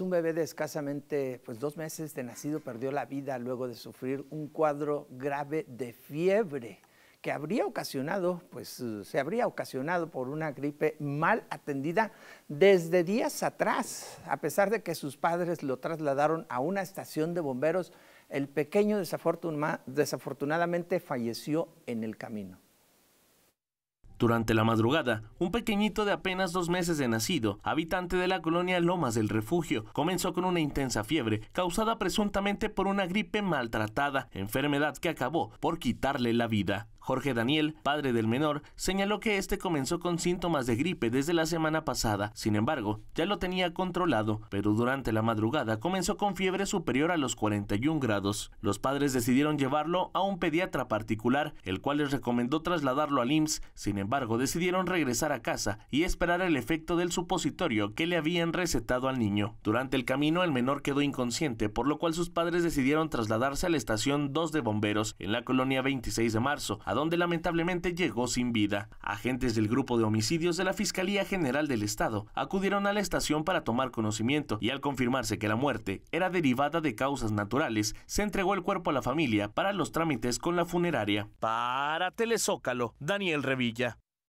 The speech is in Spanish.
un bebé de escasamente pues, dos meses de nacido perdió la vida luego de sufrir un cuadro grave de fiebre que habría ocasionado, pues se habría ocasionado por una gripe mal atendida desde días atrás. A pesar de que sus padres lo trasladaron a una estación de bomberos, el pequeño desafortunadamente falleció en el camino. Durante la madrugada, un pequeñito de apenas dos meses de nacido, habitante de la colonia Lomas del Refugio, comenzó con una intensa fiebre causada presuntamente por una gripe maltratada, enfermedad que acabó por quitarle la vida. Jorge Daniel, padre del menor, señaló que este comenzó con síntomas de gripe desde la semana pasada. Sin embargo, ya lo tenía controlado, pero durante la madrugada comenzó con fiebre superior a los 41 grados. Los padres decidieron llevarlo a un pediatra particular, el cual les recomendó trasladarlo al IMSS. Sin embargo, decidieron regresar a casa y esperar el efecto del supositorio que le habían recetado al niño. Durante el camino, el menor quedó inconsciente, por lo cual sus padres decidieron trasladarse a la estación 2 de bomberos en la colonia 26 de marzo, donde lamentablemente llegó sin vida. Agentes del grupo de homicidios de la Fiscalía General del Estado acudieron a la estación para tomar conocimiento y al confirmarse que la muerte era derivada de causas naturales, se entregó el cuerpo a la familia para los trámites con la funeraria. Para Telezócalo, Daniel Revilla.